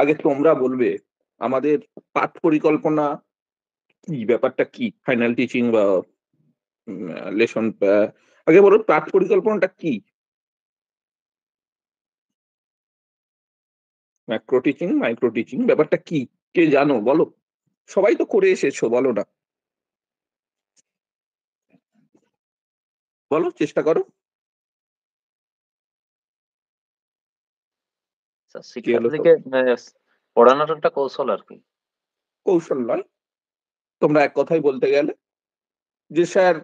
আগে তোমরা বলবে আমাদের পাঠ পরিকল্পনা কি ব্যাপারটা কি ফাইনাল টিচিং বা লেসন আগে বলো পাঠ পরিকল্পনাটা কি ম্যাক্রো টিচিং মাইক্রো টিচিং ব্যাপারটা কি কে জানো বলো সবাই তো করে এসেছো বলো না বলো চেষ্টা করো আচ্ছা, কৌশল আর কি কৌশল নয় তোমরা এক কথাই বলতে গেলে যে স্যার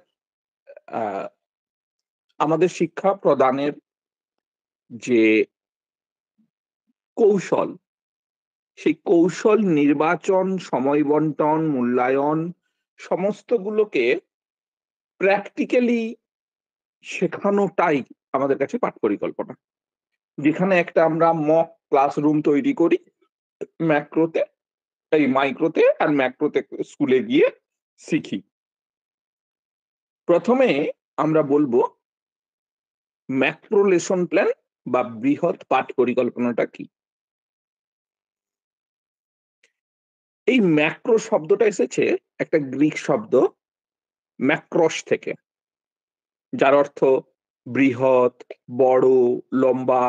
আমাদের শিক্ষা প্রদানের যে কৌশল সেই কৌশল নির্বাচন সময় বন্টন মূল্যায়ন সমস্ত গুলোকে প্র্যাকটিক্যালি শেখানোটাই আমাদের কাছে পাঠ পরিকল্পনা যেখানে একটা আমরা মক ক্লাসরুম তৈরি করি ম্যাক্রোতে এই মাইক্রোতে আর ম্যাক্রোতে স্কুলে গিয়ে শিখি প্রথমে আমরা বলবো ম্যাক্রো লেসন প্ল্যান বা বৃহৎ পাঠ পরিকল্পনাটা কি এই ম্যাক্রো শব্দটা এসেছে একটা গ্রিক শব্দ ম্যাক্রস থেকে যার অর্থ বৃহৎ বড় লম্বা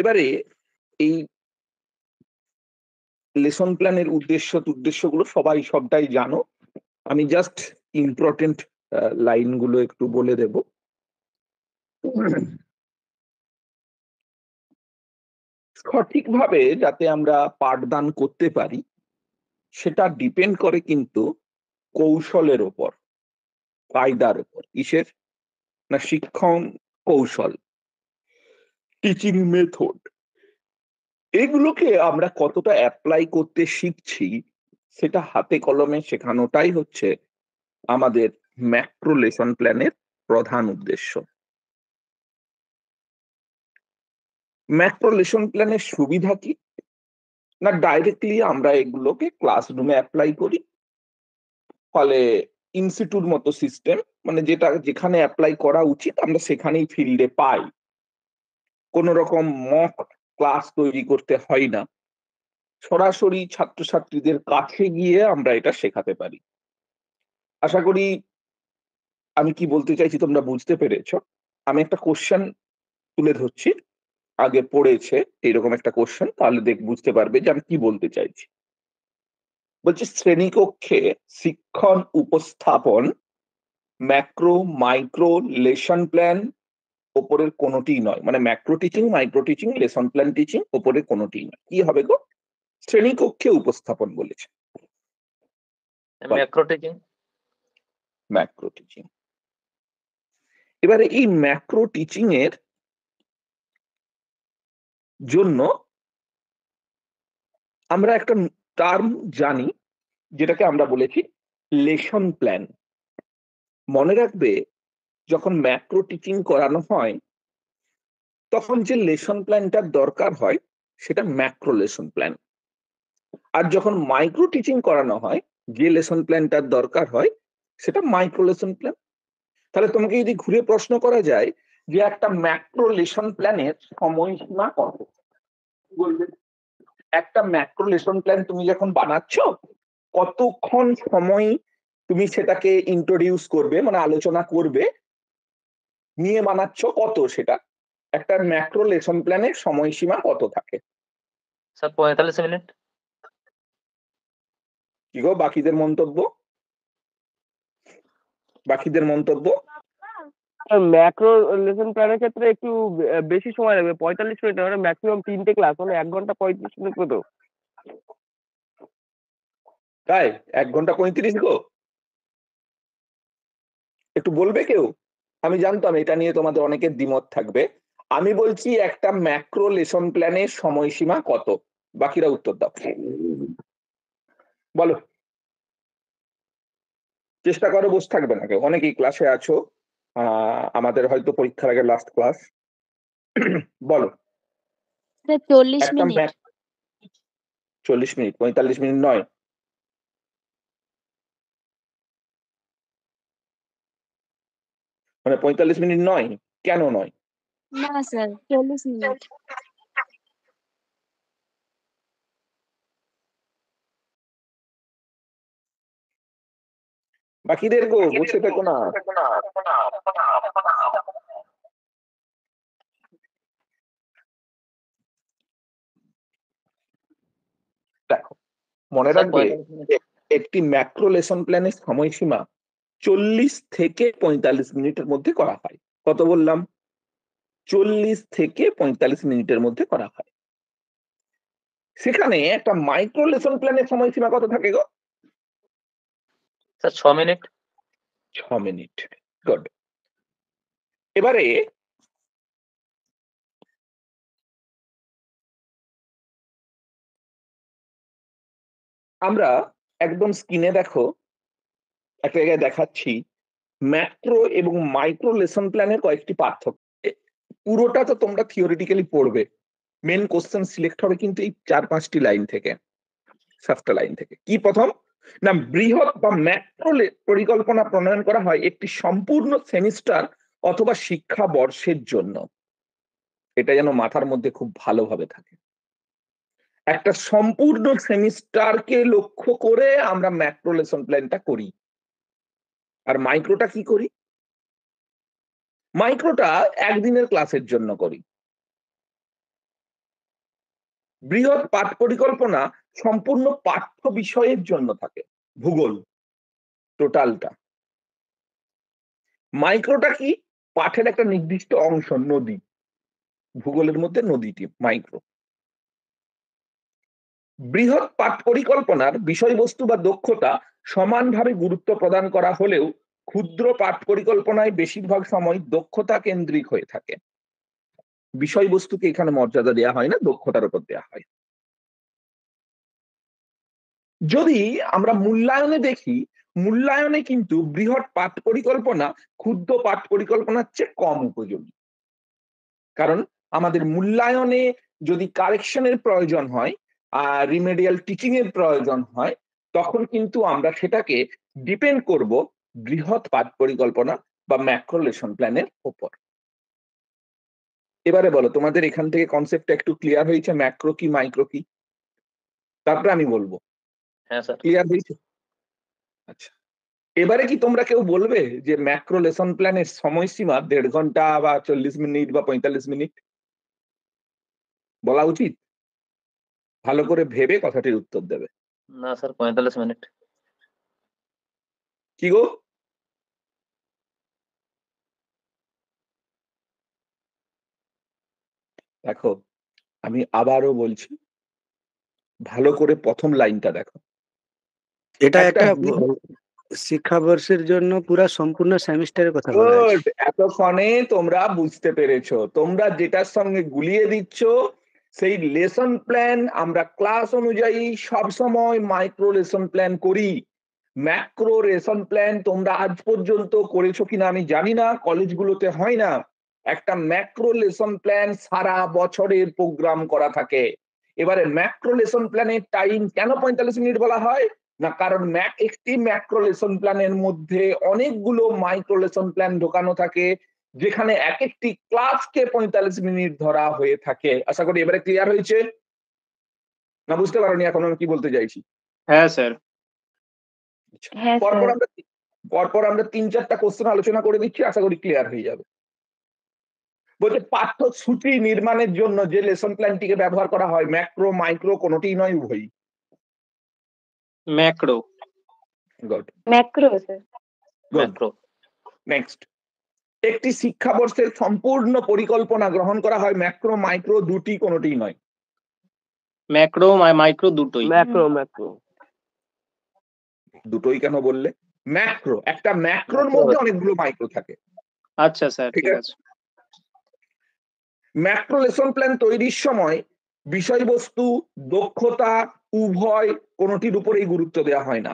এবারে এই লেসন প্ল্যানের উদ্দেশ্য উদ্দেশ্যগুলো সবাই সবটাই জানো আমি জাস্ট ইম্পর্টেন্ট লাইনগুলো একটু বলে দেব সঠিকভাবে যাতে আমরা পাঠদান করতে পারি সেটা ডিপেন্ড করে কিন্তু কৌশলের ওপর কায়দার ওপর কিসের না শিক্ষণ কৌশল টিচিং মেথড এগুলোকে আমরা কতটা অ্যাপ্লাই করতে শিখছি সেটা হাতে কলমে শেখানোটাই হচ্ছে আমাদের ম্যাক্রো লেসন প্ল্যানের প্রধান উদ্দেশ্য ম্যাক্রো লেসন প্ল্যানের সুবিধা কি না ডাইরেক্টলি আমরা এগুলোকে ক্লাসরুমে অ্যাপ্লাই করি ফলে ইনস্টিটিউট মতো সিস্টেম মানে যেটা যেখানে অ্যাপ্লাই করা উচিত আমরা সেখানেই ফিল্ডে পাই কোনো রকম মক ক্লাস তৈরি করতে হয় না সরাসরি ছাত্রছাত্রীদের কাছে গিয়ে আমরা এটা শেখাতে পারি আশা করি আমি কি বলতে চাইছি তোমরা বুঝতে পেরেছ আমি একটা কোশ্চেন তুলে ধরছি আগে পড়েছে এরকম একটা কোশ্চেন তাহলে দেখ বুঝতে পারবে যে আমি কি বলতে চাইছি বলছি শ্রেণীকক্ষে শিক্ষণ উপস্থাপন ম্যাক্রো মাইক্রো লেশন প্ল্যান ওপরের কোনোটিই নয় মানে macro teaching micro teaching lesson plan teaching ওপরের কোনোটিই নয় কি হবে গো শ্রেণীকক্ষে উপস্থাপন বলেছে ম্যাক্রো টিচিং ম্যাক্রো টিচিং এবারে এই ম্যাক্রো টিচিং এর জন্য আমরা একটা টার্ম জানি যেটাকে আমরা বলেছি লেসন প্ল্যান মনে রাখবে যখন ম্যাক্রো টিচিং করানো হয় তখন যে লেসন প্ল্যানটার দরকার হয় সেটা ম্যাক্রো লেসন প্ল্যান আর যখন মাইক্রো টিচিং করানো হয় যে লেসন প্ল্যানটার দরকার হয় সেটা মাইক্রো লেসন প্ল্যান তাহলে তোমাকে যদি ঘুরে প্রশ্ন করা যায় যে একটা ম্যাক্রো লেসন প্ল্যানের সময়সীমা কত বলবে একটা ম্যাক্রো লেসন প্ল্যান তুমি যখন বানাচ্ছ কতক্ষণ সময় তুমি সেটাকে ইন্ট্রোডিউস করবে মানে আলোচনা করবে নিয়ে বানাচ্ছ কত সেটা একটা ম্যাক্রো লেসন প্ল্যানের সময়সীমা কত থাকে স্যার পঁয়তাল্লিশ মিনিট কি গো বাকিদের মন্তব্য বাকিদের মন্তব্য ম্যাক্রো লেসন প্ল্যানের ক্ষেত্রে একটু বেশি সময় লাগবে পঁয়তাল্লিশ মিনিট মানে ম্যাক্সিমাম তিনটে ক্লাস মানে এক ঘন্টা পঁয়ত্রিশ মিনিট কত তাই এক ঘন্টা পঁয়ত্রিশ গো একটু বলবে কেউ আমি জানতাম এটা নিয়ে তোমাদের অনেকের দ্বিমত থাকবে আমি বলছি একটা ম্যাক্রো লেসন প্ল্যানের সময়সীমা কত বাকিরা উত্তর দাও বলো চেষ্টা করো বসে থাকবে নাকি অনেকেই ক্লাসে আছো আমাদের হয়তো পরীক্ষার আগে লাস্ট ক্লাস বলো চল্লিশ মিনিট চল্লিশ মিনিট পঁয়তাল্লিশ মিনিট নয় মানে পঁয়তাল্লিশ মিনিট নয় কেন নয় না স্যার চল্লিশ মিনিট বাকিদের গো বসে থাকো না দেখো মনে রাখবে একটি ম্যাক্রো লেসন প্ল্যানের সময়সীমা চল্লিশ থেকে পঁয়তাল্লিশ মিনিটের মধ্যে করা হয় কত বললাম চল্লিশ থেকে পঁয়তাল্লিশ মিনিটের মধ্যে করা হয় সেখানে একটা মাইক্রো লেসন প্ল্যানের সময়সীমা কত থাকে গো স্যার ছ মিনিট ছ মিনিট গুড এবারে আমরা একদম স্ক্রিনে দেখো একটা জায়গায় দেখাচ্ছি ম্যাক্রো এবং মাইক্রো লেসন প্ল্যানের কয়েকটি পার্থক্য পুরোটা তো তোমরা থিওরিটিক্যালি পড়বে মেন কোশ্চেন সিলেক্ট হবে কিন্তু এই চার পাঁচটি লাইন থেকে সাতটা লাইন থেকে কি প্রথম না বৃহৎ বা ম্যাক্রো পরিকল্পনা প্রণয়ন করা হয় একটি সম্পূর্ণ সেমিস্টার অথবা শিক্ষা বর্ষের জন্য এটা যেন মাথার মধ্যে খুব ভালোভাবে থাকে একটা সম্পূর্ণ সেমিস্টারকে লক্ষ্য করে আমরা ম্যাক্রো লেসন প্ল্যানটা করি আর মাইক্রোটা কি করি মাইক্রোটা একদিনের ক্লাসের জন্য করি বৃহৎ পাঠ পরিকল্পনা সম্পূর্ণ পাঠ্য বিষয়ের জন্য থাকে ভূগোল টোটালটা মাইক্রোটা কি পাঠের একটা নির্দিষ্ট অংশ নদী ভূগোলের মধ্যে নদীটি মাইক্রো বৃহৎ পাঠ পরিকল্পনার বিষয়বস্তু বা দক্ষতা সমানভাবে গুরুত্ব প্রদান করা হলেও ক্ষুদ্র পাঠ পরিকল্পনায় বেশিরভাগ সময় দক্ষতা কেন্দ্রিক হয়ে থাকে বিষয়বস্তুকে এখানে মর্যাদা দেওয়া হয় না দক্ষতার উপর দেওয়া হয় যদি আমরা মূল্যায়নে দেখি মূল্যায়নে কিন্তু বৃহৎ পাঠ পরিকল্পনা ক্ষুদ্র পাঠ পরিকল্পনার চেয়ে কম উপযোগী কারণ আমাদের মূল্যায়নে যদি কারেকশনের প্রয়োজন হয় আর রিমেডিয়াল টিচিং এর প্রয়োজন হয় তখন কিন্তু আমরা সেটাকে ডিপেন্ড করব বৃহৎ পাঠ পরিকল্পনা বা ম্যাক্রোলেশন প্ল্যানের ওপর এবারে বলো তোমাদের এখান থেকে কনসেপ্টটা একটু ক্লিয়ার হয়েছে ম্যাক্রো কি মাইক্রো কি তারপরে আমি বলবো হ্যাঁ স্যার ক্লিয়ার হয়েছে আচ্ছা এবারে কি তোমরা কেউ বলবে যে ম্যাক্রো লেসন প্ল্যানের সময়সীমা দেড় ঘন্টা বা চল্লিশ মিনিট বা পঁয়তাল্লিশ মিনিট বলা উচিত ভালো করে ভেবে কথাটির উত্তর দেবে না স্যার পঁয়তাল্লিশ মিনিট কি গো দেখো আমি আবারও বলছি ভালো করে প্রথম লাইনটা দেখো এটা একটা শিক্ষাবর্ষের জন্য পুরো সম্পূর্ণ সেমিস্টারের কথা বলা এতক্ষণে তোমরা বুঝতে পেরেছো তোমরা যেটার সঙ্গে গুলিয়ে দিচ্ছ সেই লেসন প্ল্যান আমরা ক্লাস অনুযায়ী সবসময় মাইক্রো লেসন প্ল্যান করি ম্যাক্রো লেসন প্ল্যান তোমরা আজ পর্যন্ত করেছো কিনা আমি জানি না কলেজগুলোতে হয় না একটা ম্যাক্রো লেসন প্ল্যান সারা বছরের প্রোগ্রাম করা থাকে এবারে ম্যাক্রো লেসন প্ল্যানের টাইম কেন পঁয়তাল্লিশ মিনিট বলা হয় না কারণ একটি ম্যাক্রো লেসন প্ল্যানের মধ্যে অনেকগুলো মাইক্রো লেসন প্ল্যান ঢোকানো থাকে যেখানে এক একটি ক্লাসকে পঁয়তাল্লিশ মিনিট ধরা হয়ে থাকে আশা করি এবারে ক্লিয়ার হয়েছে না বুঝতে পারোনি এখন আমি কি বলতে চাইছি হ্যাঁ স্যার আচ্ছা, হ্যাঁ, পরপর আমরা পরপর আমরা তিন চারটা কোশ্চেন আলোচনা করে দিচ্ছি আশা করি ক্লিয়ার হয়ে যাবে বলছে পাঠ্যসূচি নির্মাণের জন্য যে লেসন প্ল্যানটিকে ব্যবহার করা হয় ম্যাক্রো মাইক্রো কোনোটি নয় উভয়ই macro good macro sir macro next একটি শিক্ষাবর্ষের সম্পূর্ণ পরিকল্পনা গ্রহণ করা হয় ম্যাক্রো মাইক্রো দুটি কোনোটি নয় ম্যাক্রো মাইক্রো দুটোই ম্যাক্রো ম্যাক্রো দুটোই কেন বললে ম্যাক্রো একটা ম্যাক্রোর মধ্যে অনেকগুলো মাইক্রো থাকে আচ্ছা স্যার ঠিক আছে ম্যাক্রো লেসন প্ল্যান তৈরির সময় বিষয়বস্তু দক্ষতা উভয় কোনোটির উপরেই গুরুত্ব দেওয়া হয় না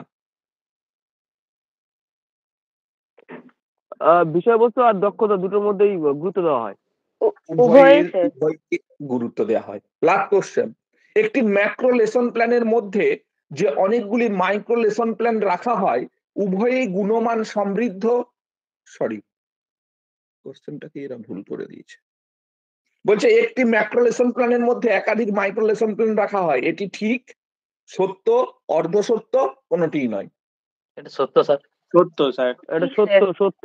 বিষয়বস্তু আর দক্ষতা দুটোর মধ্যেই গুরুত্ব দেওয়া হয় গুরুত্ব দেওয়া হয় লাস্ট কোশ্চেন একটি ম্যাক্রো লেসন প্ল্যানের মধ্যে যে অনেকগুলি মাইক্রো লেসন প্ল্যান রাখা হয় উভয়ই গুণমান সমৃদ্ধ সরি কোশ্চেনটাকে এরা ভুল করে দিয়েছে বলছে একটি ম্যাক্রো লেসন প্ল্যানের মধ্যে একাধিক মাইক্রো লেসন প্ল্যান রাখা হয় এটি ঠিক সত্য অর্ধ সত্য কোনটি নয় এটা সত্য স্যার সত্য স্যার এটা সত্য সত্য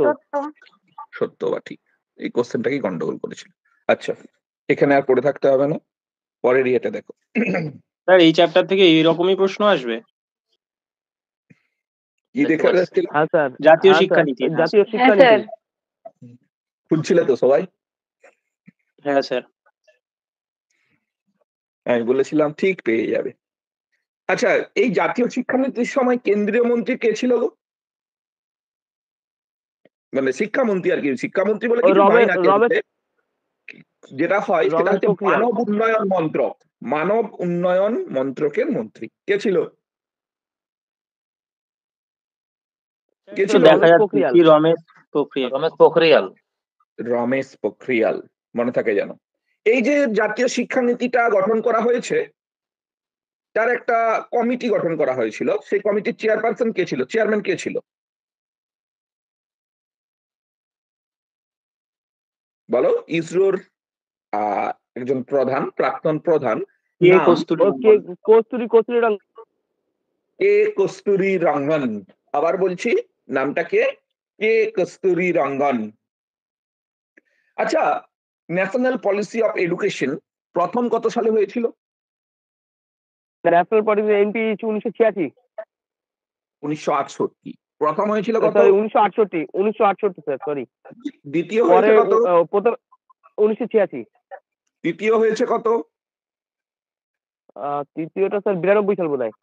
সত্য বা ঠিক এই কোশ্চেনটাকে গন্ডগোল করেছিল আচ্ছা এখানে আর পড়ে থাকতে হবে না পরের ইয়েটা দেখো স্যার এই চ্যাপ্টার থেকে এই রকমই প্রশ্ন আসবে কি দেখা যাচ্ছিল হ্যাঁ স্যার হ্যাঁ, জাতীয় শিক্ষা নীতি হ্যাঁ, জাতীয় শিক্ষা নীতি শুনছিলে তো সবাই হ্যাঁ স্যার আমি বলেছিলাম ঠিক পেয়ে যাবে আচ্ছা এই জাতীয় শিক্ষানীতির সময় কেন্দ্রীয় মন্ত্রী কে ছিল গো মানে শিক্ষামন্ত্রী আর কি শিক্ষামন্ত্রী বলে যেটা হয় সেটা হচ্ছে মানব উন্নয়ন মন্ত্রক মানব উন্নয়ন মন্ত্রকের মন্ত্রী কে ছিল রমেশ রমেশ পোখরিয়াল মনে থাকে যেন এই যে জাতীয় শিক্ষানীতিটা গঠন করা হয়েছে তার একটা কমিটি গঠন করা হয়েছিল সেই কমিটির চেয়ারপারসন কে ছিল চেয়ারম্যান কে ছিল বলো ইসরোর একজন প্রধান প্রাক্তন প্রধান কে কস্তুরি কস্তুরি কস্তুরি রঙ্গন আবার বলছি নামটা কে কে কস্তুরি রঙ্গন আচ্ছা ন্যাশনাল পলিসি অফ এডুকেশন প্রথম কত সালে হয়েছিল ন্যাশনাল পলিসি এনপি উনিশশো ছিয়াশি উনিশশো আটষট্টি প্রথম হয়েছিল কত 1968 1968 স্যার সরি দ্বিতীয় হয়েছে কত প্রথম 1986 তৃতীয় হয়েছে কত তৃতীয়টা স্যার বিরানব্বই সাল বোধ হয়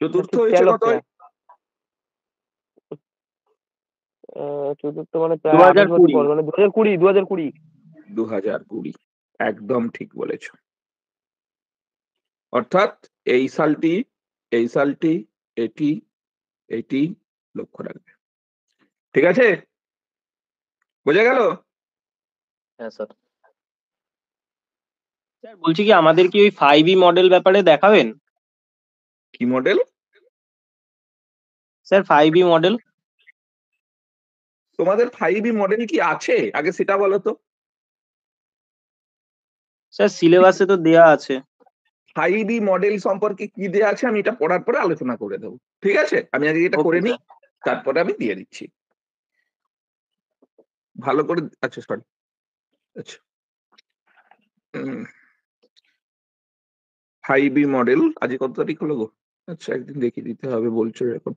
চতুর্থ হয়েছে কত চতুর্থ মানে দু হাজার কুড়ি মানে দু হাজার কুড়ি দু হাজার কুড়ি দু হাজার কুড়ি একদম ঠিক বলেছ অর্থাৎ এই সালটি এই সালটি এটি এটি লক্ষ্য রাখবে ঠিক আছে বোঝা গেল হ্যাঁ স্যার স্যার বলছি কি আমাদের কি ওই ফাইভ মডেল e ব্যাপারে দেখাবেন কি model sir five model e তোমাদের ফাইভ মডেল e কি আছে আগে সেটা বলো তো স্যার সিলেবাসে তো দেয়া আছে ফাইভ মডেল সম্পর্কে কি দেয়া আছে আমি এটা পড়ার পরে আলোচনা করে দেবো ঠিক আছে আমি আগে এটা করে নিই তারপরে আমি দিয়ে দিচ্ছি ভালো করে আচ্ছা সরি আচ্ছা ফাইভ মডেল আজকে কত তারিখ হলো গো আচ্ছা একদিন দেখিয়ে দিতে হবে বলছো এখন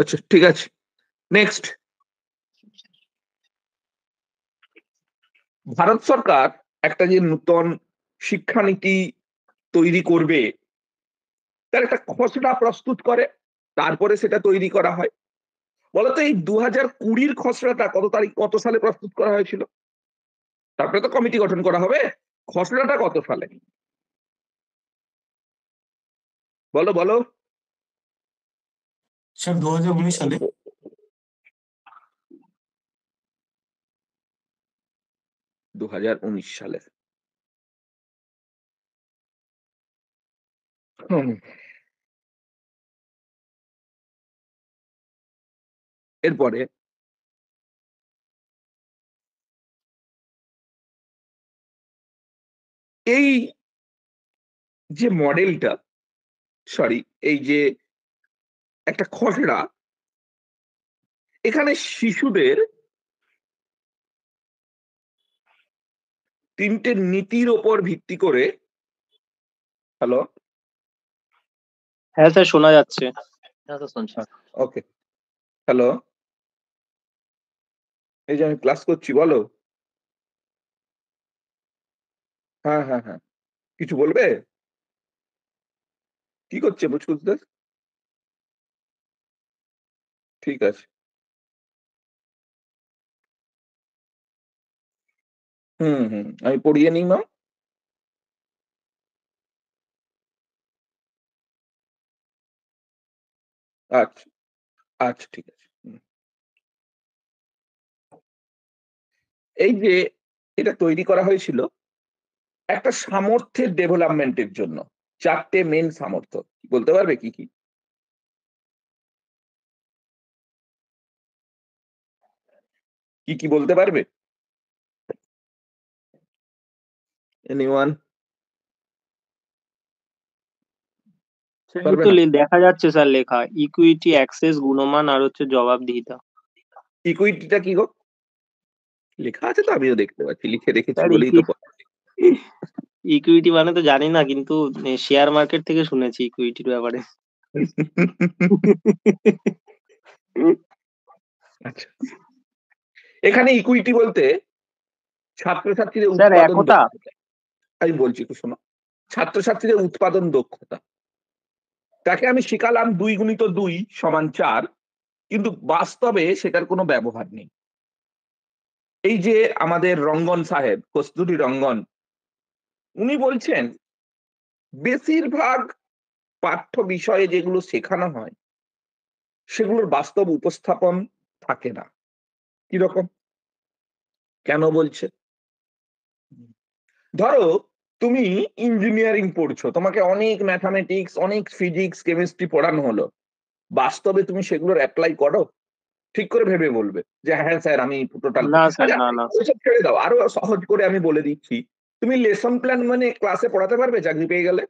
আচ্ছা ঠিক আছে নেক্সট ভারত সরকার একটা যে নূতন শিক্ষানীতি তৈরি করবে তার একটা খসড়া প্রস্তুত করে তারপরে সেটা তৈরি করা হয় বলতো এই দু হাজার কুড়ির খসড়াটা কত তারিখ কত সালে প্রস্তুত করা হয়েছিল তারপরে তো কমিটি গঠন করা হবে খসড়াটা কত সালে বলো বলো সালে সালে এরপরে এই যে মডেলটা সরি এই যে একটা খসড়া এখানে শিশুদের তিনটে নীতির ওপর ভিত্তি করে হ্যালো হ্যাঁ স্যার শোনা যাচ্ছে ওকে হ্যাঁ, হ্যালো এই যে আমি ক্লাস করছি বলো হ্যাঁ হ্যাঁ হ্যাঁ কিছু বলবে কি করছে বুচকুচদের ঠিক আছে হুম হুম আমি পড়িয়ে নিই ম্যাম আচ্ছা আচ্ছা ঠিক আছে। হুম। এই যে এটা তৈরি করা হয়েছিল একটা সামর্থ্যের ডেভেলপমেন্টের জন্য। চারটে মেন সামর্থ্য। বলতে পারবে কি, কি? কি, কি বলতে পারবে? ওয়ান দেখা যাচ্ছে স্যার লেখা ইকুইটি অ্যাক্সেস গুণমান আর হচ্ছে জবাবদিহিতা ইকুইটিটা কি গো লেখা আছে তো আমিও দেখতে পাচ্ছি লিখে রেখেছি বলেই তো ইকুইটি মানে তো জানি না কিন্তু শেয়ার মার্কেট থেকে শুনেছি ইকুইটির ব্যাপারে আচ্ছা। এখানে ইকুইটি বলতে ছাত্রছাত্রীদের উৎপাদন আমি বলছি একটু শোনো ছাত্রছাত্রীদের উৎপাদন দক্ষতা তাকে আমি শিখালাম দুই গুণিত দুই সমান চার কিন্তু বাস্তবে সেটার কোনো ব্যবহার নেই এই যে আমাদের রঙ্গন সাহেব কস্তুরি রঙ্গন উনি বলছেন বেশিরভাগ পাঠ্য বিষয়ে যেগুলো শেখানো হয় সেগুলোর বাস্তব উপস্থাপন থাকে না কিরকম কেন বলছে ধরো তুমি ইঞ্জিনিয়ারিং পড়ছো তোমাকে অনেক ম্যাথামেটিক্স অনেক ফিজিক্স কেমিস্ট্রি পড়ানো হলো বাস্তবে তুমি সেগুলোর অ্যাপ্লাই করো ঠিক করে ভেবে বলবে যে হ্যাঁ, হ্যাঁ স্যার আমি টোটাল আচ্ছা, ছেড়ে দাও আরো সহজ করে আমি বলে দিচ্ছি তুমি লেসন প্ল্যান মানে ক্লাসে পড়াতে পারবে চাকরি পেয়ে গেলে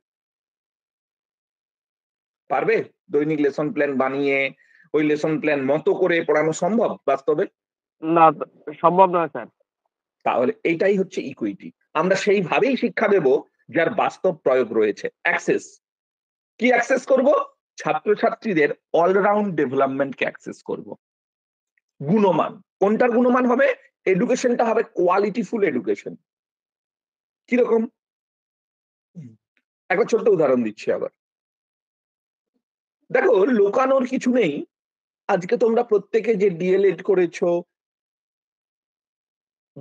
পারবে দৈনিক লেসন প্ল্যান বানিয়ে ওই লেসন প্ল্যান মতো করে পড়ানো সম্ভব বাস্তবে না সম্ভব নয় স্যার তাহলে এটাই হচ্ছে ইকুইটি আমরা সেইভাবেই শিক্ষা দেব যার বাস্তব প্রয়োগ রয়েছে অ্যাক্সেস কি অ্যাক্সেস করব ছাত্রছাত্রীদের অলরাউন্ড ডেভেলপমেন্টকে অ্যাক্সেস করব গুণমান কোনটার গুণমান হবে এডুকেশনটা হবে কোয়ালিটিফুল এডুকেশন কিরকম একটা ছোট্ট উদাহরণ দিচ্ছি আবার দেখো লোকানোর কিছু নেই আজকে তোমরা প্রত্যেকে যে ডিএলএড করেছো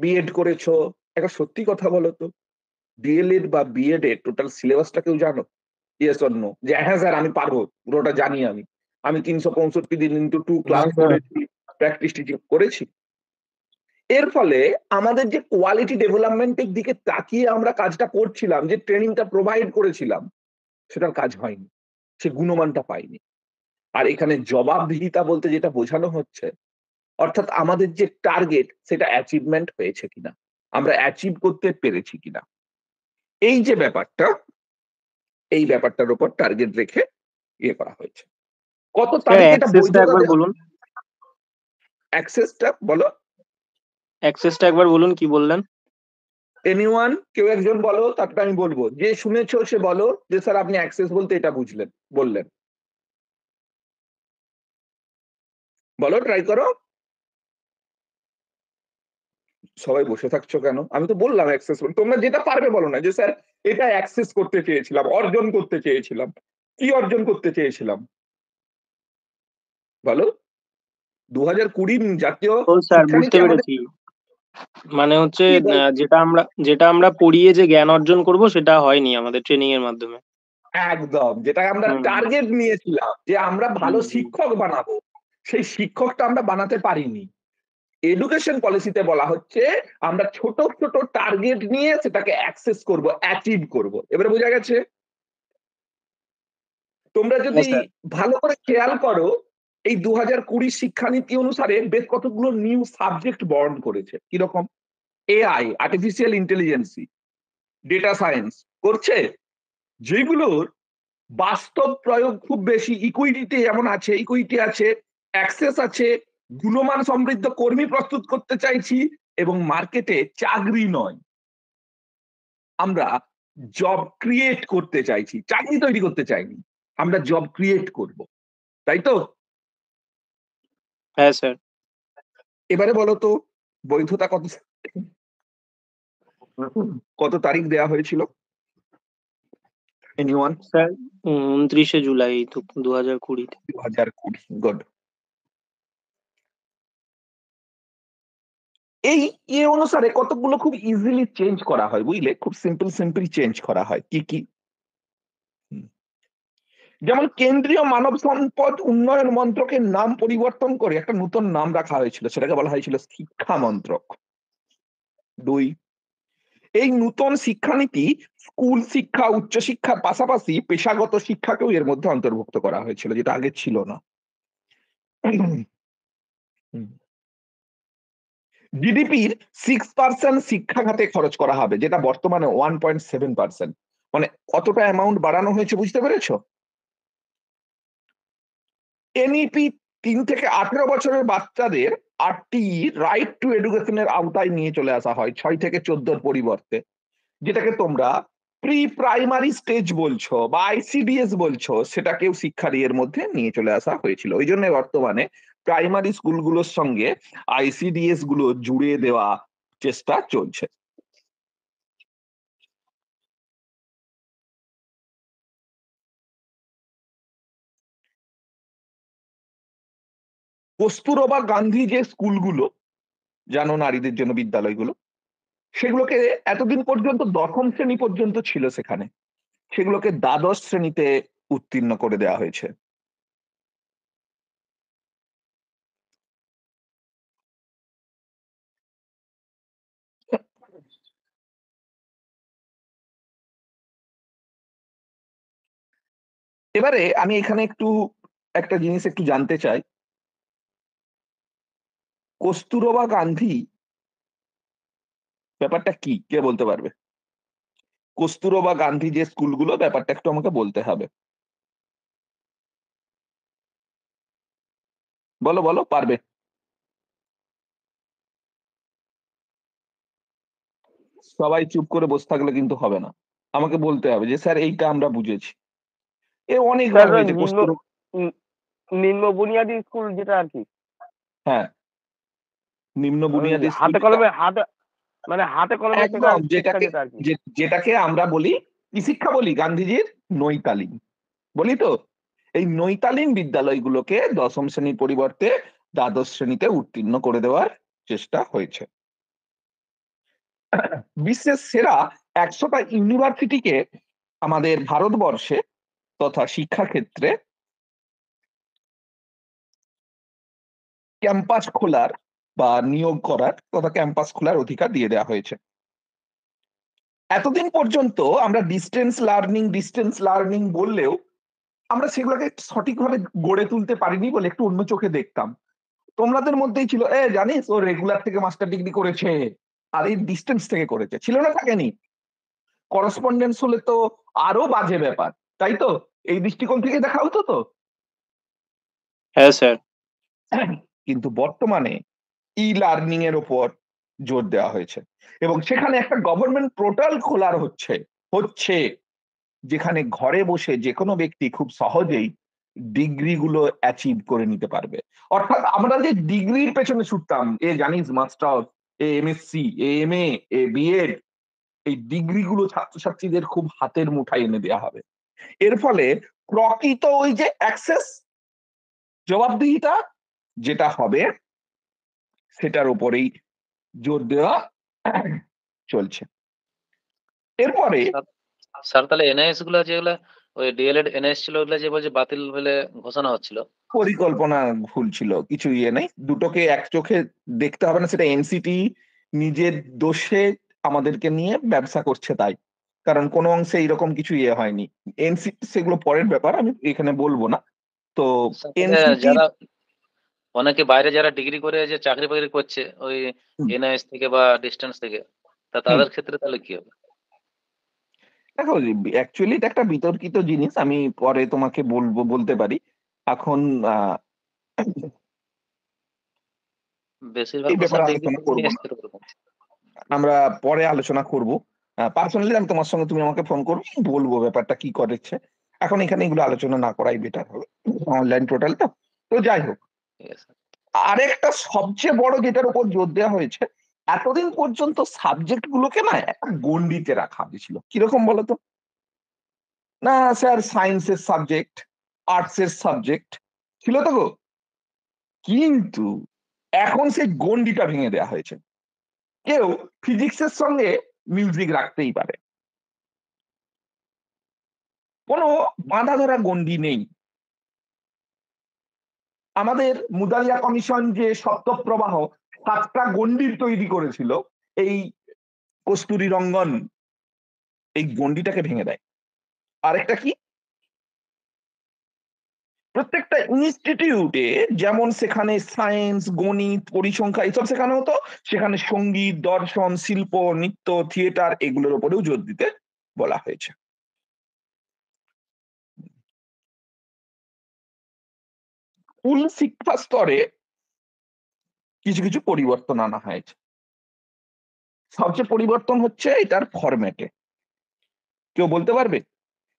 বিএড করেছো একটা সত্যি কথা বলো তো ডিএলএড বা বিএড এর টোটাল সিলেবাসটা কেউ জানো ইয়েস অন্য যে হ্যাঁ স্যার আমি পারবো পুরোটা জানি আমি আমি তিনশো পঁয়ষট্টি দিন ইন্টু টু ক্লাস করেছি প্র্যাকটিস টিচিং করেছি এর ফলে আমাদের যে কোয়ালিটি ডেভেলপমেন্টের দিকে তাকিয়ে আমরা কাজটা করছিলাম যে ট্রেনিংটা প্রোভাইড করেছিলাম সেটার কাজ হয়নি সে গুণমানটা পাইনি আর এখানে জবাবদিহিতা বলতে যেটা বোঝানো হচ্ছে অর্থাৎ আমাদের যে টার্গেট সেটা অ্যাচিভমেন্ট হয়েছে কিনা আমরা অ্যাচিভ করতে পেরেছি কিনা এই যে ব্যাপারটা এই ব্যাপারটার উপর টার্গেট রেখে ইয়ে করা হয়েছে কত বলুন অ্যাক্সেসটা বলো অ্যাক্সেসটা একবার বলুন কি বললেন এনিওয়ান কেউ একজন বলো তাকে আমি বলবো যে শুনেছো সে বলো যে স্যার আপনি অ্যাক্সেস বলতে এটা বুঝলেন বললেন বলো ট্রাই করো সবাই বসে থাকছো কেন আমি তো বললাম অ্যাক্সেস তোমরা যেটা পারবে বলো না যে স্যার এটা অ্যাক্সেস করতে চেয়েছিলাম অর্জন করতে চেয়েছিলাম কি অর্জন করতে চেয়েছিলাম বলো দু হাজার কুড়ি জাতীয় মানে হচ্ছে যেটা আমরা যেটা আমরা পড়িয়ে যে জ্ঞান অর্জন করব সেটা হয়নি আমাদের ট্রেনিং এর মাধ্যমে একদম যেটা আমরা টার্গেট নিয়েছিলাম যে আমরা ভালো শিক্ষক বানাবো সেই শিক্ষকটা আমরা বানাতে পারিনি এডুকেশন পলিসিতে বলা হচ্ছে আমরা ছোট ছোট টার্গেট নিয়ে সেটাকে অ্যাক্সেস করব অ্যাচিভ করব এবারে বোঝা গেছে তোমরা যদি ভালো করে খেয়াল করো এই দু হাজার কুড়ি শিক্ষানীতি অনুসারে বেশ কতগুলো নিউ সাবজেক্ট বর্ণ করেছে কিরকম AI artificial intelligence data science করছে যেগুলোর বাস্তব প্রয়োগ খুব বেশি ইকুইটিতে যেমন আছে ইকুইটি আছে অ্যাক্সেস আছে গুণমান সমৃদ্ধ কর্মী প্রস্তুত করতে চাইছি এবং মার্কেটে চাকরি নয় আমরা জব ক্রিয়েট করতে চাইছি চাকরি তৈরি করতে চাইনি আমরা জব ক্রিয়েট করব তাই তো হ্যাঁ স্যার এবারে বলো তো বৈধতা কত কত তারিখ দেয়া হয়েছিল এনিওয়ান স্যার 29 জুলাই 2020 2020 কুড়ি কুড়ি গুড এই ইয়ে অনুসারে কতগুলো খুব ইজিলি চেঞ্জ করা হয় বুঝলে খুব সিম্পল সিম্পল চেঞ্জ করা হয় কি কি যেমন কেন্দ্রীয় মানব সম্পদ উন্নয়ন মন্ত্রকের নাম পরিবর্তন করে একটা নতুন নাম রাখা হয়েছিল সেটাকে বলা হয়েছিল শিক্ষা মন্ত্রক দুই এই নতুন শিক্ষানীতি স্কুল শিক্ষা উচ্চশিক্ষার পাশাপাশি পেশাগত শিক্ষাকেও এর মধ্যে অন্তর্ভুক্ত করা হয়েছিল যেটা আগে ছিল না জিডিপির সিক্স পার্সেন্ট শিক্ষা খাতে খরচ করা হবে যেটা বর্তমানে ওয়ান পয়েন্ট সেভেন পার্সেন্ট মানে কতটা অ্যামাউন্ট বাড়ানো হয়েছে বুঝতে পেরেছ এনইপি e তিন থেকে আঠেরো বছরের বাচ্চাদের আটটি রাইট টু এডুকেশনের আওতায় নিয়ে চলে আসা হয় ছয় থেকে চোদ্দোর পরিবর্তে যেটাকে তোমরা প্রি প্রাইমারি স্টেজ বলছো বা আইসিডিএস বলছো সেটাকেও শিক্ষার ইয়ের মধ্যে নিয়ে চলে আসা হয়েছিল ওই জন্য বর্তমানে প্রাইমারি স্কুলগুলোর সঙ্গে আইসিডিএস গুলো জুড়ে দেওয়া চেষ্টা চলছে কস্তুরবা গান্ধী যে স্কুলগুলো জানো নারীদের জন্য বিদ্যালয়গুলো সেগুলোকে এতদিন পর্যন্ত দশম শ্রেণী পর্যন্ত ছিল সেখানে সেগুলোকে দ্বাদশ শ্রেণীতে উত্তীর্ণ করে দেওয়া হয়েছে এবারে আমি এখানে একটু একটা জিনিস একটু জানতে চাই কস্তুরবা গান্ধী ব্যাপারটা কি কে বলতে পারবে কস্তুরবা বা গান্ধী যে স্কুলগুলো ব্যাপারটা একটু আমাকে বলতে হবে বলো বলো পারবে সবাই চুপ করে বসে থাকলে কিন্তু হবে না আমাকে বলতে হবে যে স্যার এইটা আমরা বুঝেছি এ অনেক নিম্ন বুনিয়াদী স্কুল যেটা আর কি হ্যাঁ নিম্ন বুনিয়াদী হাতে কলমে হাতে মানে হাতে কলমে যেটাকে আমরা বলি কি শিক্ষা বলি গান্ধীজির নৈতালিন বলি তো এই নৈতালিন বিদ্যালয়গুলোকে দশম শ্রেণীর পরিবর্তে দ্বাদশ শ্রেণীতে উত্তীর্ণ করে দেওয়ার চেষ্টা হয়েছে বিশ্বের সেরা একশোটা ইউনিভার্সিটিকে আমাদের ভারতবর্ষে তথা শিক্ষাক্ষেত্রে ক্যাম্পাস খোলার বা নিয়োগ করার তথা ক্যাম্পাস খোলার অধিকার দিয়ে দেওয়া হয়েছে এতদিন পর্যন্ত আমরা ডিস্টেন্স লার্নিং ডিস্টেন্স লার্নিং বললেও আমরা সেগুলোকে সঠিকভাবে গড়ে তুলতে পারিনি বলে একটু অন্য চোখে দেখতাম তোমাদের মধ্যেই ছিল এ জানিস ও রেগুলার থেকে মাস্টার ডিগ্রি করেছে আর এই ডিস্টেন্স থেকে করেছে ছিল না থাকেনি করসপন্ডেন্স হলে তো আরো বাজে ব্যাপার তাই তো এই দৃষ্টিকোণ থেকে দেখা হতো তো হ্যাঁ স্যার কিন্তু বর্তমানে ই লার্নিং এর ওপর জোর দেওয়া হয়েছে এবং সেখানে একটা গভর্নমেন্ট পোর্টাল খোলার হচ্ছে হচ্ছে যেখানে ঘরে বসে যে কোনো ব্যক্তি খুব সহজেই ডিগ্রিগুলো অ্যাচিভ করে নিতে পারবে অর্থাৎ আমরা যে ডিগ্রির পেছনে ছুটতাম এ জানিস মাস্টার এ এম এস সি এ এম এ এ বিএড এই ডিগ্রি গুলো ছাত্রছাত্রীদের খুব হাতের মুঠায় এনে দেওয়া হবে এর ফলে প্রকৃত ওই যে অ্যাক্সেস জবাবদিহিটা যেটা হবে সেটার উপরেই জোর দেওয়া চলছে এরপরে স্যার তাহলে এনআইএস গুলো যেগুলো ওই ডিএলএড এনআইএস ছিল ওগুলো যে বলছে বাতিল হলে ঘোষণা হচ্ছিল পরিকল্পনা ভুল ছিল কিছু ইয়ে নেই দুটোকে এক চোখে দেখতে হবে না সেটা এনসিটি নিজের দোষে আমাদেরকে নিয়ে ব্যবসা করছে তাই কারণ কোনো অংশে এইরকম কিছু ইয়ে হয়নি এনসিটি সেগুলো পরের ব্যাপার আমি এখানে বলবো না তো যারা অনেকে বাইরে যারা ডিগ্রি করে যে চাকরি বাকরি করছে ওই এনআইএস থেকে বা ডিস্টেন্স থেকে তা তাদের ক্ষেত্রে তাহলে কি হবে দেখো অ্যাকচুয়ালি এটা একটা বিতর্কিত জিনিস আমি পরে তোমাকে বলবো বলতে পারি এখন আমরা পরে আলোচনা করব পার্সোনালি আমি তোমার সঙ্গে তুমি আমাকে ফোন করবো বলবো ব্যাপারটা কি করেছে এখন এখানে এগুলো আলোচনা না করাই বেটার হবে অনলাইন টোটাল তো তো যাই হোক আরেকটা সবচেয়ে বড় যেটার উপর জোর দেওয়া হয়েছে এতদিন পর্যন্ত সাবজেক্ট গুলোকে না একটা গন্ডিতে রাখা হয়েছিল কিরকম বলতো না স্যার সায়েন্সের সাবজেক্ট আর্টসের সাবজেক্ট ছিল তো গো কিন্তু এখন সেই গন্ডিটা ভেঙে দেওয়া হয়েছে কেউ ফিজিক্সের সঙ্গে মিউজিক রাখতেই পারে কোনো বাঁধা ধরা গন্ডি নেই আমাদের মুদালিয়া কমিশন যে প্রবাহ সাতটা গণ্ডির তৈরি করেছিল এই কস্তুরি রঙ্গন এই গণ্ডিটাকে ভেঙে দেয় আরেকটা কি প্রত্যেকটা ইনস্টিটিউটে যেমন সেখানে সায়েন্স গণিত পরিসংখ্যা এসব শেখানো হতো সেখানে সঙ্গীত দর্শন শিল্প নৃত্য থিয়েটার এগুলোর উপরেও জোর দিতে বলা হয়েছে স্কুল শিক্ষা স্তরে কিছু কিছু পরিবর্তন আনা হয়েছে সবচেয়ে পরিবর্তন হচ্ছে এটার ফরম্যাটে কেউ বলতে পারবে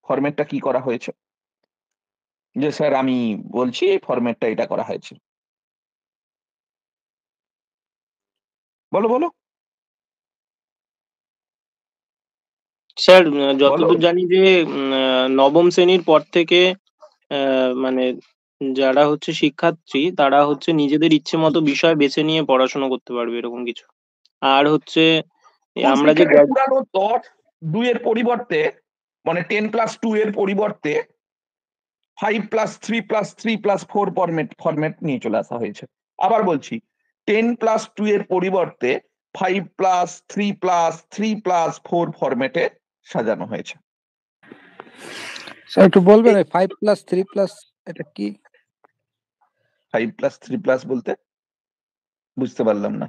ফরম্যাটটা কি করা হয়েছে যে স্যার আমি বলছি এই ফরম্যাটটা এটা করা হয়েছে বলো বলো স্যার যতদূর জানি যে নবম শ্রেণীর পর থেকে মানে যারা হচ্ছে শিক্ষার্থী তারা হচ্ছে নিজেদের ইচ্ছে মতো বিষয় বেছে নিয়ে পড়াশোনা করতে পারবে এরকম কিছু। আর হচ্ছে এ তো আমরা যে পরিবর্তে মানে টেন প্লাস টু এর পরিবর্তে five plus three plus three plus four format format নিয়ে চলে আসা হয়েছে। আবার বলছি টেন প্লাস টু এর পরিবর্তে five plus plus plus three three four ফরম্যাটে সাজানো হয়েছে। স্যার একটু বলবেন ফাইভ প্লাস থ্রি প্লাস এটা কি? ফাইভ প্লাস থ্রি প্লাস বলতে বুঝতে পারলাম না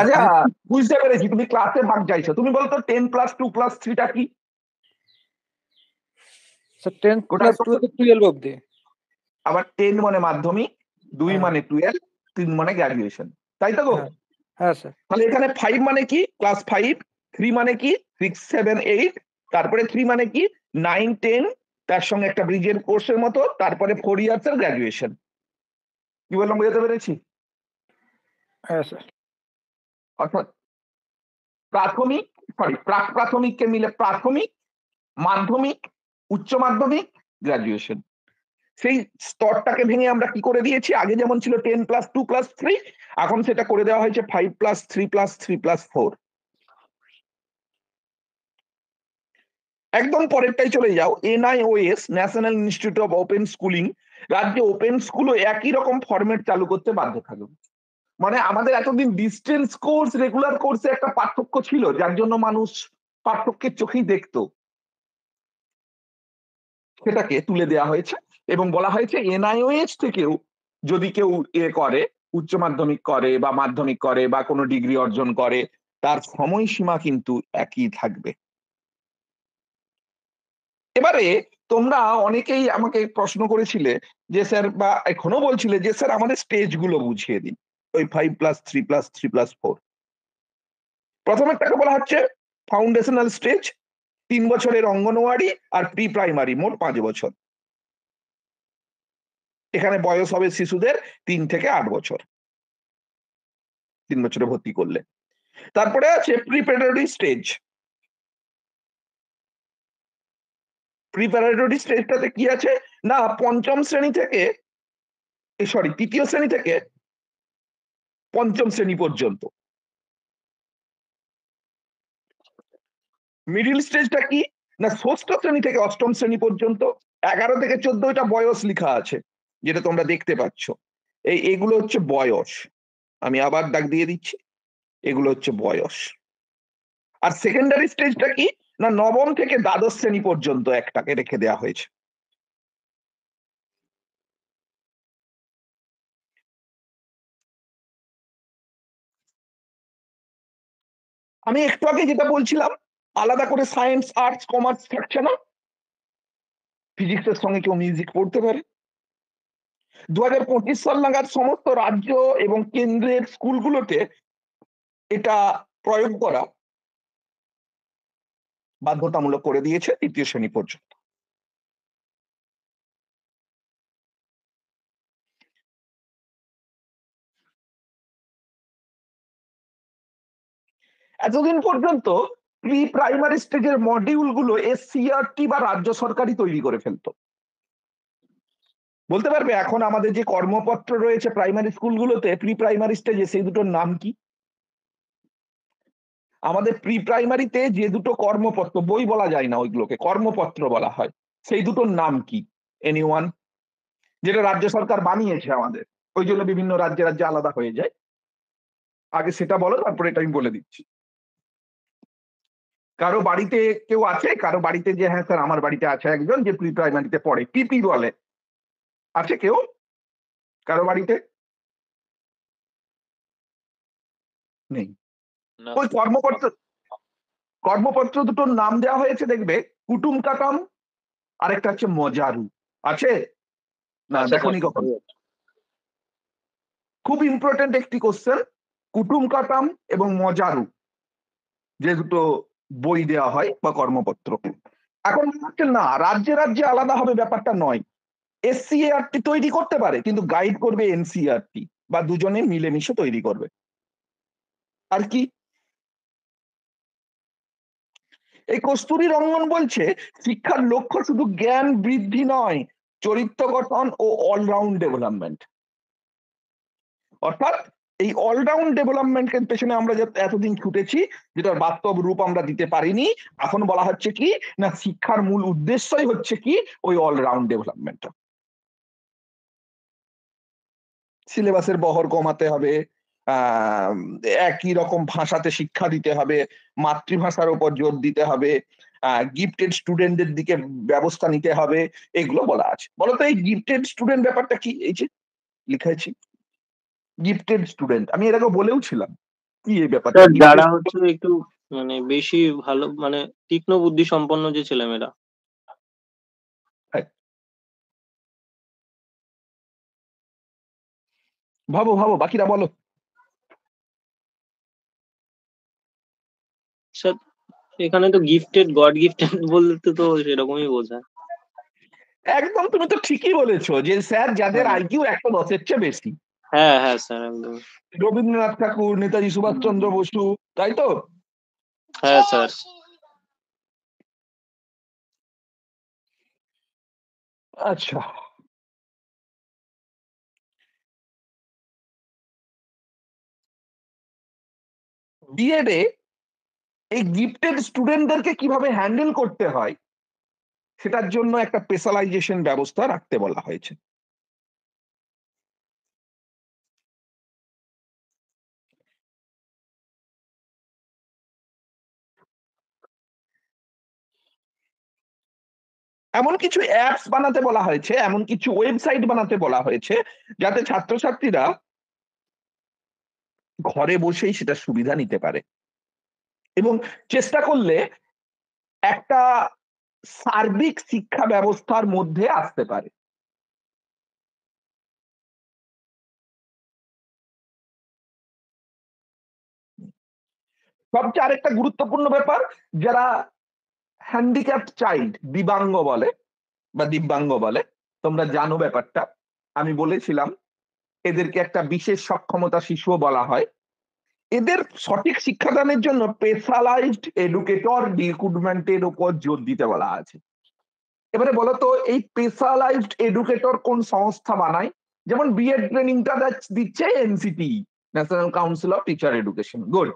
আচ্ছা বুঝতে পেরেছি তুমি ক্লাসে ভাগ চাইছো তুমি বলতো টেন প্লাস টু প্লাস থ্রিটা কি আবার টেন মানে মাধ্যমিক দুই হ্যাঁ। মানে টুয়েলভ তিন মানে গ্র্যাজুয়েশন তাই তো গো হ্যাঁ স্যার তাহলে এখানে ফাইভ মানে কি ক্লাস ফাইভ থ্রি মানে কি সিক্স সেভেন এইট তারপরে থ্রি মানে কি নাইন টেন তার সঙ্গে একটা ব্রিজের কোর্সের মতো তারপরে ফোর ইয়ার্স এর গ্রাজুয়েশন কি বললাম বোঝাতে পেরেছি হ্যাঁ স্যার অর্থাৎ প্রাথমিক সরি প্রাক প্রাথমিককে মিলে প্রাথমিক মাধ্যমিক উচ্চ মাধ্যমিক গ্রাজুয়েশন সেই স্তরটাকে ভেঙে আমরা কি করে দিয়েছি আগে যেমন ছিল ten plus two plus three এখন সেটা করে দেওয়া হয়েছে five plus three plus three plus four একদম পরেরটাই চলে যাও NIOS national institute of open schooling রাজ্যে ওপেন স্কুলও একই রকম ফর্মেট চালু করতে বাধ্য থাকবে মানে আমাদের এতদিন ডিস্টেন্স কোর্স রেগুলার কোর্সে একটা পার্থক্য ছিল যার জন্য মানুষ পার্থক্যের চোখেই দেখত সেটাকে তুলে দেয়া হয়েছে এবং বলা হয়েছে এনআইওএস থেকেও যদি কেউ এ করে উচ্চ মাধ্যমিক করে বা মাধ্যমিক করে বা কোনো ডিগ্রি অর্জন করে তার সময়সীমা কিন্তু একই থাকবে এবারে তোমরা অনেকেই আমাকে প্রশ্ন করেছিলে যে স্যার বা এখনো বলছিলে যে স্যার আমাদের স্টেজ গুলো বুঝিয়ে দিন ওই five plus three plus three plus four প্রথমে তাকে বলা হচ্ছে ফাউন্ডেশনাল স্টেজ তিন বছরের অঙ্গনওয়াড়ি আর প্রি প্রাইমারি মোট পাঁচ বছর এখানে বয়স হবে শিশুদের তিন থেকে আট বছর তিন বছরে ভর্তি করলে তারপরে আছে প্রিপেডারি স্টেজ প্রিপারেটরি স্টেজটাতে কি আছে না পঞ্চম শ্রেণী থেকে সরি তৃতীয় শ্রেণী থেকে পঞ্চম শ্রেণী পর্যন্ত মিডিল স্টেজটা কি না ষষ্ঠ শ্রেণী থেকে অষ্টম শ্রেণী পর্যন্ত এগারো থেকে চোদ্দটা বয়স লিখা আছে যেটা তোমরা দেখতে পাচ্ছ এই এগুলো হচ্ছে বয়স আমি আবার ডাক দিয়ে দিচ্ছি এগুলো হচ্ছে বয়স আর সেকেন্ডারি স্টেজটা কি না নবম থেকে দ্বাদশ শ্রেণী পর্যন্ত একটাকে রেখে দেয়া হয়েছে আমি একটু আগে যেটা বলছিলাম আলাদা করে সায়েন্স আর্টস কমার্স থাকছে না ফিজিক্সের সঙ্গে কেউ মিউজিক পড়তে পারে দু হাজার পঁচিশ সাল নাগাদ সমস্ত রাজ্য এবং কেন্দ্রের স্কুলগুলোতে এটা প্রয়োগ করা বাধ্যতামূলক করে দিয়েছে তৃতীয় শ্রেণী পর্যন্ত এতদিন পর্যন্ত প্রি প্রাইমারি স্টেজের মডিউল গুলো এসসিআরটি বা রাজ্য সরকারই তৈরি করে ফেলত বলতে পারবে এখন আমাদের যে কর্মপত্র রয়েছে প্রাইমারি স্কুলগুলোতে প্রি প্রাইমারি স্টেজে সেই দুটোর নাম কি আমাদের প্রি প্রাইমারিতে যে দুটো কর্মপত্র বই বলা যায় না ওইগুলোকে কর্মপত্র বলা হয় সেই দুটোর নাম কি এনি ওয়ান যেটা রাজ্য সরকার বানিয়েছে আমাদের ওই জন্য বিভিন্ন রাজ্যে রাজ্যে আলাদা হয়ে যায় আগে সেটা বলো তারপরে এটা আমি বলে দিচ্ছি কারো বাড়িতে কেউ আছে কারো বাড়িতে যে হ্যাঁ স্যার আমার বাড়িতে আছে একজন যে প্রি প্রাইমারিতে পড়ে পিপি বলে আছে কেউ কারো বাড়িতে নেই ওই কর্মপত্র কর্মপত্র দুটোর নাম দেওয়া হয়েছে দেখবে কুটুম কাকাম আরেকটা হচ্ছে মজারু আছে না আচ্ছা, দেখনি কখন খুব ইম্পর্টেন্ট একটি কোশ্চেন কুটুম কাটাম এবং মজারু যে দুটো বই দেওয়া হয় বা কর্মপত্র এখন হচ্ছে না রাজ্যে রাজ্যে আলাদা হবে ব্যাপারটা নয় এসসিআরটি তৈরি করতে পারে কিন্তু গাইড করবে এনসিআরটি e বা দুজনে মিলেমিশে তৈরি করবে আর কি এই কস্তুরী রঙ্গন বলছে শিক্ষার লক্ষ্য শুধু জ্ঞান বৃদ্ধি নয় চরিত্র গঠন ও অলরাউন্ড ডেভেলপমেন্ট অর্থাৎ এই অলরাউন্ড ডেভেলপমেন্টের পেছনে আমরা এতদিন ছুটেছি যেটার বাস্তব রূপ আমরা দিতে পারিনি এখন বলা হচ্ছে কি না শিক্ষার মূল উদ্দেশ্যই হচ্ছে কি ওই অলরাউন্ড ডেভেলপমেন্ট সিলেবাসের বহর কমাতে হবে একই রকম ভাষাতে শিক্ষা দিতে হবে মাতৃভাষার উপর জোর দিতে হবে গিফটেড স্টুডেন্টদের দিকে ব্যবস্থা নিতে হবে এগুলো বলা আছে বলতো এই গিফটেড স্টুডেন্ট ব্যাপারটা কি এই যে লিখেছি গিফটেড স্টুডেন্ট আমি এর আগে বলেও ছিলাম কি এই ব্যাপারটা যারা হচ্ছে একটু মানে বেশি ভালো মানে তীক্ষ্ণ বুদ্ধি সম্পন্ন যে ছেলেমেয়েরা হ্যাঁ। ভাবো ভাবো বাকিরা বলো সব এখানে তো গিফটেড গড গিফটেড বলতে তো সেরকমই বোঝায় একদম তুমি তো ঠিকই বলেছো যে স্যার যাদের আইকিউ হ্যাঁ। একটা দশের চেয়ে বেশি হ্যাঁ হ্যাঁ স্যার একদম রবীন্দ্রনাথ ঠাকুর নেতাজি সুভাষ চন্দ্র বসু তাই তো হ্যাঁ স্যার আচ্ছা বিএডে এই গিফটেড স্টুডেন্টদেরকে কিভাবে হ্যান্ডেল করতে হয় সেটার জন্য একটা স্পেশালাইজেশন ব্যবস্থা রাখতে বলা হয়েছে এমন কিছু অ্যাপস বানাতে বলা হয়েছে এমন কিছু ওয়েবসাইট বানাতে বলা হয়েছে যাতে ছাত্রছাত্রীরা ঘরে বসেই সেটা সুবিধা নিতে পারে এবং চেষ্টা করলে একটা সার্বিক শিক্ষা ব্যবস্থার মধ্যে আসতে পারে সবচেয়ে আরেকটা গুরুত্বপূর্ণ ব্যাপার যারা হ্যান্ডিক্যাপ চাইল্ড দিব্যাঙ্গ বলে বা দিব্যাঙ্গ বলে তোমরা জানো ব্যাপারটা আমি বলেছিলাম এদেরকে একটা বিশেষ সক্ষমতা শিশুও বলা হয় এদের সঠিক শিক্ষাদানের জন্য স্পেশালাইজড এডুকেটর রিক্রুটমেন্টের উপর জোর দিতে বলা আছে এবারে বলতো এই স্পেশালাইজড এডুকেটর কোন সংস্থা বানায় যেমন বিএড ট্রেনিংটা দিচ্ছে NCT national council of teacher education good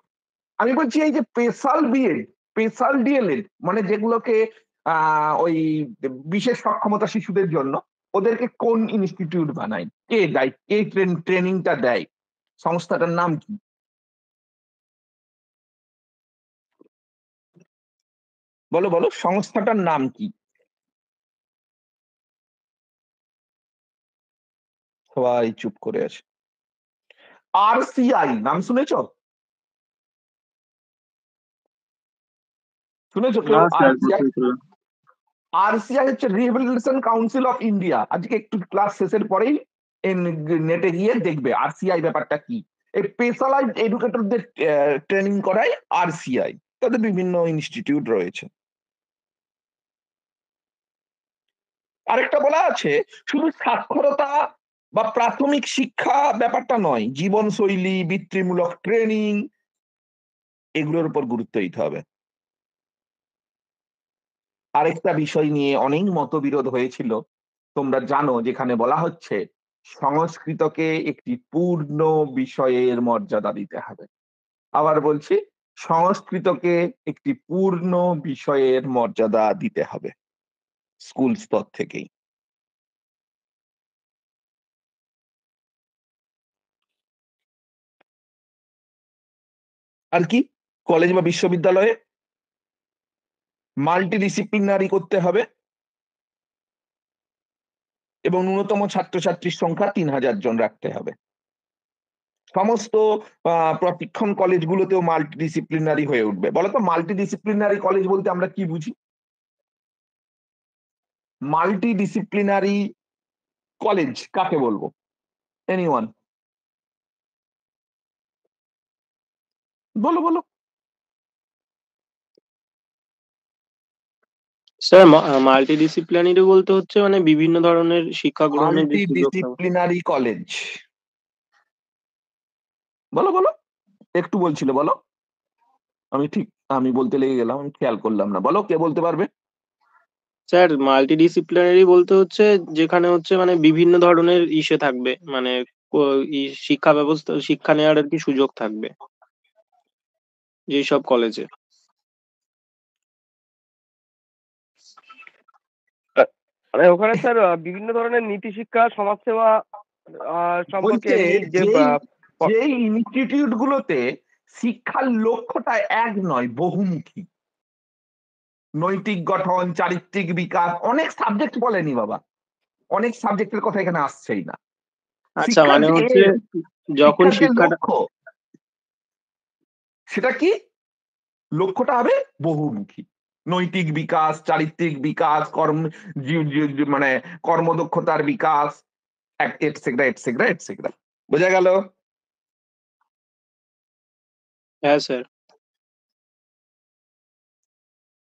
আমি বলছি এই যে স্পেশাল বিএড স্পেশাল ডিএলএড মানে যেগুলোকে ওই বিশেষ সক্ষমতা শিশুদের জন্য ওদেরকে কোন ইনস্টিটিউট বানায় কে দেয় কে ট্রেনিংটা দেয় সংস্থাটার নাম কি বলো বলো সংস্থাটার নাম কি সবাই চুপ করে আছে আরসিআই নাম শুনেছ শুনেছ হ্যাঁ, সিআই হচ্ছে রিহেবিলিটেশন কাউন্সিল অফ ইন্ডিয়া আজকে একটু ক্লাস শেষের পরেই নেটে গিয়ে দেখবে আরসিআই ব্যাপারটা কি এই স্পেশালাইজড এডুকেটরদের ট্রেনিং করায় আরসিআই তাদের বিভিন্ন ইনস্টিটিউট রয়েছে আরেকটা বলা আছে শুধু সাক্ষরতা বা প্রাথমিক শিক্ষা ব্যাপারটা নয় জীবনশৈলী বৃত্তিমূলক ট্রেনিং এগুলোর উপর গুরুত্ব দিতে হবে আরেকটা বিষয় নিয়ে অনেক মতবিরোধ হয়েছিল তোমরা জানো যেখানে বলা হচ্ছে সংস্কৃতকে একটি পূর্ণ বিষয়ের মর্যাদা দিতে হবে আবার বলছি সংস্কৃতকে একটি পূর্ণ বিষয়ের মর্যাদা দিতে হবে স্কুল স্তর থেকেই। আর কি? কলেজ বা বিশ্ববিদ্যালয়ে মাল্টিডিসিপ্লিনারি করতে হবে। এবং ন্যূনতম ছাত্রছাত্রীর সংখ্যা তিন হাজার জন রাখতে হবে। সমস্ত প্রশিক্ষণ কলেজগুলোতেও মাল্টিডিসিপ্লিনারি হয়ে উঠবে। বলতো মাল্টিডিসিপ্লিনারি কলেজ বলতে আমরা কি বুঝি? মাল্টিডিসিপ্লিনারি কলেজ কাকে বলবো এনিওয়ান বলো বলো স্যার মাল্টিডিসিপ্লিনারি বলতে হচ্ছে মানে বিভিন্ন ধরনের শিক্ষা গ্রহণের ডিসিপ্লিনারি কলেজ বলো বলো একটু বলছিলে বলো আমি ঠিক আমি বলতে লেগে গেলাম আমি খেয়াল করলাম না বলো কে বলতে পারবে স্যার মাল্টিডিসিপ্লিনারি বলতে হচ্ছে যেখানে হচ্ছে মানে বিভিন্ন ধরনের ইসে থাকবে মানে শিক্ষা ব্যবস্থা শিক্ষা নেওয়ার কি সুযোগ থাকবে। সব কলেজে। মানে ওখানে স্যার বিভিন্ন ধরনের নীতি শিক্ষা, সমাজসেবা সেবা সম্পর্কে যে ইনস্টিটিউট গুলোতে শিক্ষার লক্ষ্যটা এক নয় বহুমুখী। নৈতিক গঠন চারিত্রিক বিকাশ অনেক সাবজেক্ট বলেনি বাবা অনেক সাবজেক্টের কথা এখানে আসছেই না আচ্ছা মানে হচ্ছে যখন শিক্ষাটা সেটা কি লক্ষ্যটা হবে বহুমুখী নৈতিক বিকাশ চারিত্রিক বিকাশ কর্ম মানে কর্মদক্ষতার বিকাশ এটসেগ্রা এটসেকরা এটসেকরা বোঝা গেল হ্যাঁ স্যার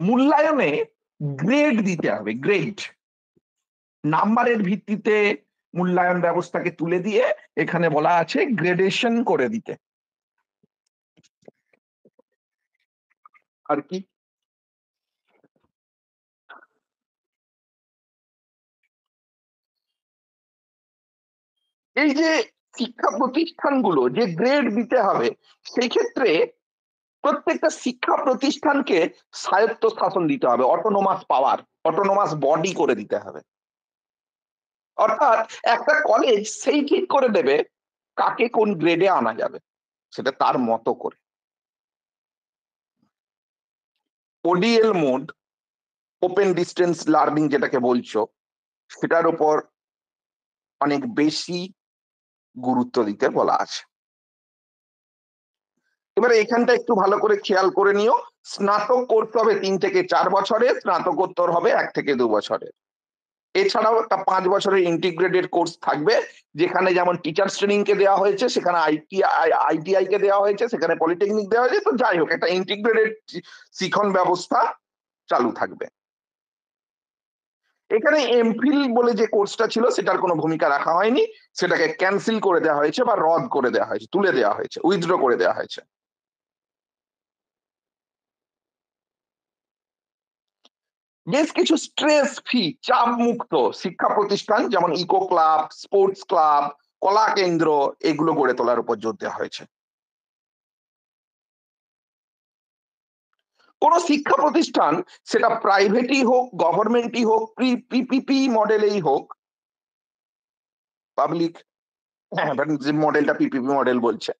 মূল্যায়নে গ্রেড দিতে হবে গ্রেড নাম্বারের ভিত্তিতে মূল্যায়ন ব্যবস্থাকে তুলে দিয়ে এখানে বলা আছে গ্রেডেশন করে দিতে আর কি এই যে শিক্ষা প্রতিষ্ঠানগুলো যে গ্রেড দিতে হবে সেই ক্ষেত্রে প্রত্যেকটা শিক্ষা প্রতিষ্ঠানকে স্বায়ত্ত শাসন দিতে হবে অটোনোমাস পাওয়ার অটোনোমাস বডি করে দিতে হবে অর্থাৎ একটা কলেজ সেই ঠিক করে দেবে কাকে কোন গ্রেডে আনা যাবে সেটা তার মতো করে ODL mode open distance learning যেটাকে বলছো সেটার উপর অনেক বেশি গুরুত্ব দিতে বলা আছে এবার এখানটা একটু ভালো করে খেয়াল করে নিও স্নাতক করতে হবে তিন থেকে চার বছরের স্নাতকোত্তর হবে এক থেকে দু বছরের এছাড়াও একটা পাঁচ বছরের ইন্টিগ্রেটেড কোর্স থাকবে যেখানে যেমন টিচার ট্রেনিং কে দেওয়া হয়েছে সেখানে আইটি আইটিআই কে দেওয়া হয়েছে সেখানে পলিটেকনিক দেওয়া হয়েছে তো যাই হোক একটা ইন্টিগ্রেটেড শিখন ব্যবস্থা চালু থাকবে এখানে এমফিল বলে যে কোর্সটা ছিল সেটার কোনো ভূমিকা রাখা হয়নি সেটাকে ক্যান্সেল করে দেওয়া হয়েছে বা রদ করে দেওয়া হয়েছে তুলে দেওয়া হয়েছে উইথড্র করে দেওয়া হয়েছে বেশ কিছু স্ট্রেস ফ্রি চাপ মুক্ত শিক্ষা প্রতিষ্ঠান যেমন ইকো ক্লাব স্পোর্টস ক্লাব কলা কেন্দ্র এগুলো গড়ে তোলার উপর জোর দেওয়া হয়েছে কোন শিক্ষা প্রতিষ্ঠান সেটা প্রাইভেটই হোক গভর্নমেন্টই হোক পিপিপি মডেলেই হোক পাবলিক হ্যাঁ মডেলটা পিপিপি মডেল বলছে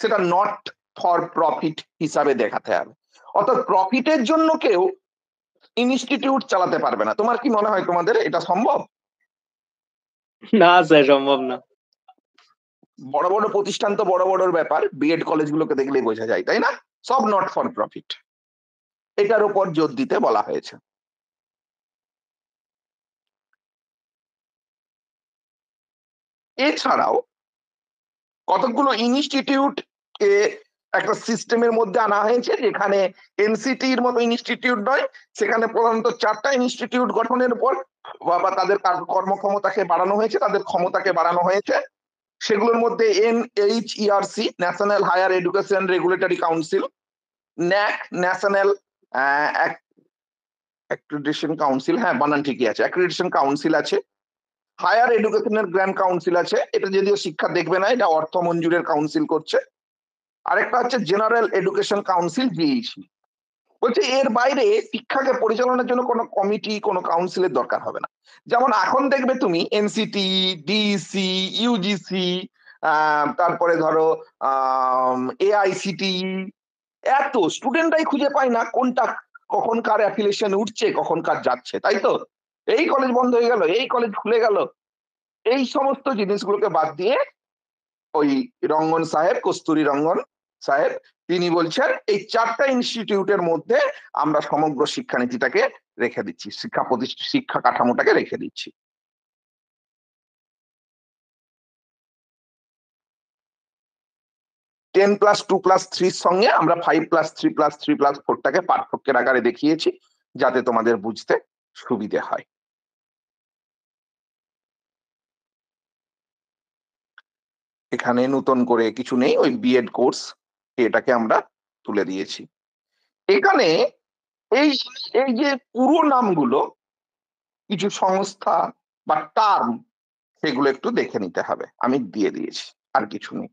সেটা নট ফর প্রফিট হিসাবে দেখাতে হবে অর্থাৎ প্রফিটের জন্য কেউ ইনস্টিটিউট চালাতে পারবে না তোমার কি মনে হয় তোমাদের এটা সম্ভব না স্যার সম্ভব না বড় বড় প্রতিষ্ঠান তো বড় বড় ব্যাপার বিএড কলেজগুলোকে দেখলেই বোঝা যায় তাই না সব নট ফর প্রফিট এটার উপর জোর দিতে বলা হয়েছে এছাড়াও কতগুলো ইনস্টিটিউট একটা সিস্টেমের মধ্যে আনা হয়েছে যেখানে এনসিটির মতো ইনস্টিটিউট নয় সেখানে প্রধানত চারটা ইনস্টিটিউট গঠনের পর বা তাদের কর্মক্ষমতাকে বাড়ানো হয়েছে তাদের ক্ষমতাকে বাড়ানো হয়েছে সেগুলোর মধ্যে N H ERC national higher education regulatory council NAAC national accreditation council হ্যাঁ বানান ঠিকই আছে অ্যাক্রিডিটেশন কাউন্সিল আছে হায়ার এডুকেশনের গ্র্যান্ড কাউন্সিল আছে এটা যদিও শিক্ষা দেখবে না এটা অর্থ মঞ্জুরের কাউন্সিল করছে আরেকটা হচ্ছে জেনারেল এডুকেশন কাউন্সিল জেইসি বলছে এর বাইরে শিক্ষাকে পরিচালনার জন্য কোনো কমিটি কোনো কাউন্সিলের দরকার হবে না যেমন এখন দেখবে তুমি এনসিটি ডিসি ইউজিসি তারপরে ধরো এআইসিটি e, এত স্টুডেন্টরাই খুঁজে পায় না কোনটা কখন কার অ্যাফিলিয়েশন উঠছে কখন কার যাচ্ছে তাই তো এই কলেজ বন্ধ হয়ে গেল এই কলেজ খুলে গেল এই সমস্ত জিনিসগুলোকে বাদ দিয়ে ওই রঙ্গন সাহেব কস্তুরী রঙ্গন সাহেব তিনি বলছেন এই চারটা ইনস্টিটিউটের মধ্যে আমরা সমগ্র শিক্ষানীতিটাকে রেখে দিচ্ছি শিক্ষা প্রতিষ্ঠা শিক্ষা কাঠামোটাকে রেখে দিচ্ছি টেন প্লাস টু প্লাস থ্রির সঙ্গে আমরা five plus three plus three plus ফোরটাকে পার্থক্যের আকারে দেখিয়েছি যাতে তোমাদের বুঝতে সুবিধে হয় এখানে নতুন করে কিছু নেই ওই বিএড কোর্স এটাকে আমরা তুলে দিয়েছি এখানে এই এই যে পুরো নামগুলো কিছু সংস্থা বা টার্ম সেগুলো একটু দেখে নিতে হবে আমি দিয়ে দিয়েছি আর কিছু নেই